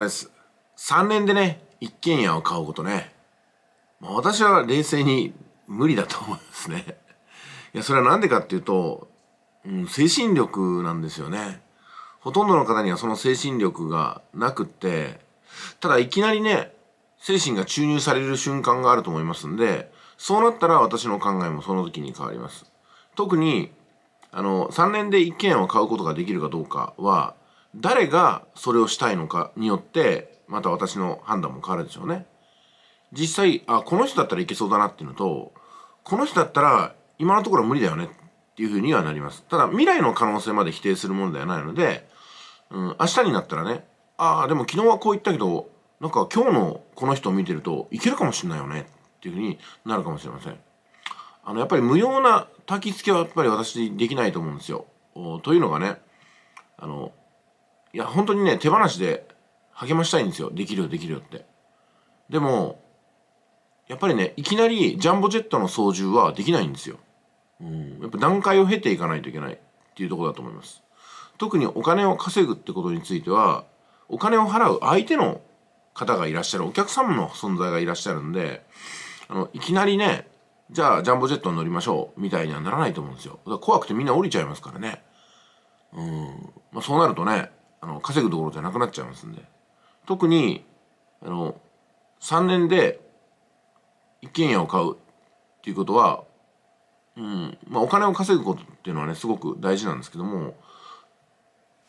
3年でね、一軒家を買うことね。まあ、私は冷静に無理だと思うんですね。いや、それはなんでかっていうと、うん、精神力なんですよね。ほとんどの方にはその精神力がなくって、ただいきなりね、精神が注入される瞬間があると思いますんで、そうなったら私の考えもその時に変わります。特に、あの、3年で一軒家を買うことができるかどうかは、誰がそれをしたいのかによってまた私の判断も変わるでしょうね。実際あこの人だったらいけそうだなっていうのとこの人だったら今のところ無理だよねっていうふうにはなります。ただ未来の可能性まで否定するものではないので、うん、明日になったらねああでも昨日はこう言ったけどなんか今日のこの人を見てるといけるかもしれないよねっていうふうになるかもしれません。あのやっぱり無用な焚き付けはやっぱり私できないと思うんですよ。というのがねあのいや、本当にね、手放しで励ましたいんですよ。できるよ、できるよって。でも、やっぱりね、いきなりジャンボジェットの操縦はできないんですよ。うん。やっぱ段階を経ていかないといけないっていうとこだと思います。特にお金を稼ぐってことについては、お金を払う相手の方がいらっしゃる、お客様の存在がいらっしゃるんで、あの、いきなりね、じゃあジャンボジェットに乗りましょうみたいにはならないと思うんですよ。だから怖くてみんな降りちゃいますからね。うん。まあそうなるとね、あの稼ぐところじゃなくなっちゃいますんで特にあの3年で一軒家を買うっていうことは、うんまあ、お金を稼ぐことっていうのはねすごく大事なんですけども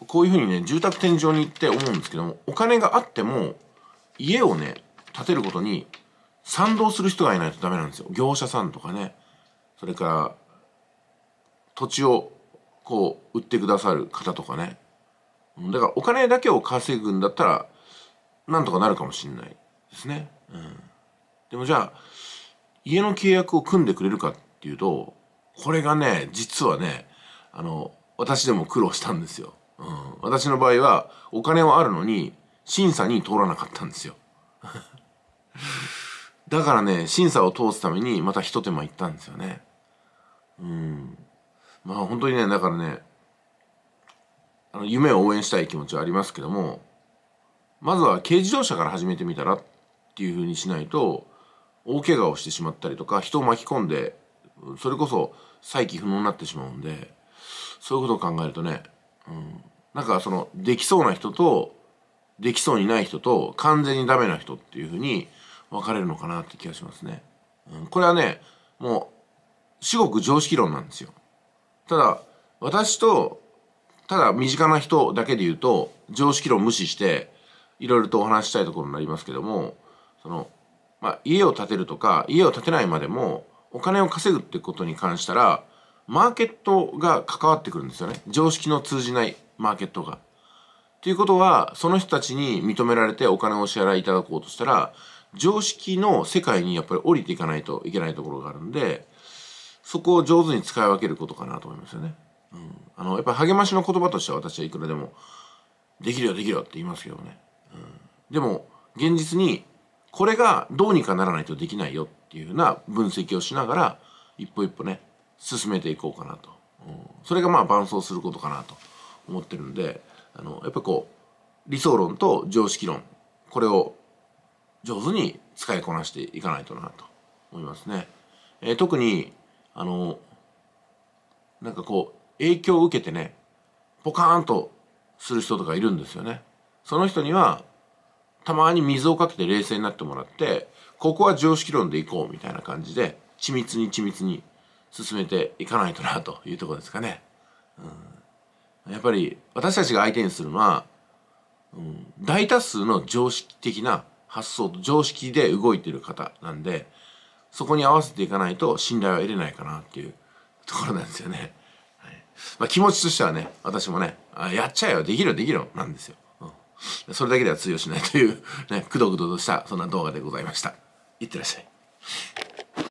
こういうふうにね住宅天井に行って思うんですけどもお金があっても家をね建てることに賛同する人がいないとダメなんですよ業者さんとかねそれから土地をこう売ってくださる方とかねだからお金だけを稼ぐんだったらなんとかなるかもしれないですね。うん、でもじゃあ家の契約を組んでくれるかっていうとこれがね実はねあの私でも苦労したんですよ、うん、私の場合はお金はあるのに審査に通らなかったんですよ だからね審査を通すためにまた一手間行ったんですよねうんまあ本当にねだからねあの夢を応援したい気持ちはありますけどもまずは軽自動車から始めてみたらっていうふうにしないと大怪我をしてしまったりとか人を巻き込んでそれこそ再起不能になってしまうんでそういうことを考えるとね、うん、なんかそのできそうな人とできそうにない人と完全にダメな人っていうふうに分かれるのかなって気がしますね。うん、これはねもう至極常識論なんですよ。ただ私とただ身近な人だけで言うと常識論無視していろいろとお話したいところになりますけどもその、まあ、家を建てるとか家を建てないまでもお金を稼ぐってことに関したらマーケットが関わってくるんですよね常識の通じないマーケットが。ということはその人たちに認められてお金をお支払いいただこうとしたら常識の世界にやっぱり降りていかないといけないところがあるんでそこを上手に使い分けることかなと思いますよね。うん、あのやっぱり励ましの言葉としては私はいくらでも「できるよできるよ」って言いますけどね、うん、でも現実にこれがどうにかならないとできないよっていうふうな分析をしながら一歩一歩ね進めていこうかなと、うん、それがまあ伴走することかなと思ってるんであのやっぱこう理想論と常識論これを上手に使いこなしていかないとなと思いますね。えー、特にあのなんかこう影響を受けてねポカーンとする人とかいるんですよね。その人にはたまに水をかけて冷静になってもらってここは常識論でいこうみたいな感じで緻密に緻密に進めていかないとなというとこですかね。うん、やっぱり私たちが相手にするのは、うん、大多数の常識的な発想と常識で動いてる方なんでそこに合わせていかないと信頼は得れないかなっていうところなんですよね。まあ、気持ちとしてはね、私もね、あやっちゃえよ、できるよ、できるよ、なんですよ、うん。それだけでは通用しないという、ね、くどくどとした、そんな動画でございました。いってらっしゃい。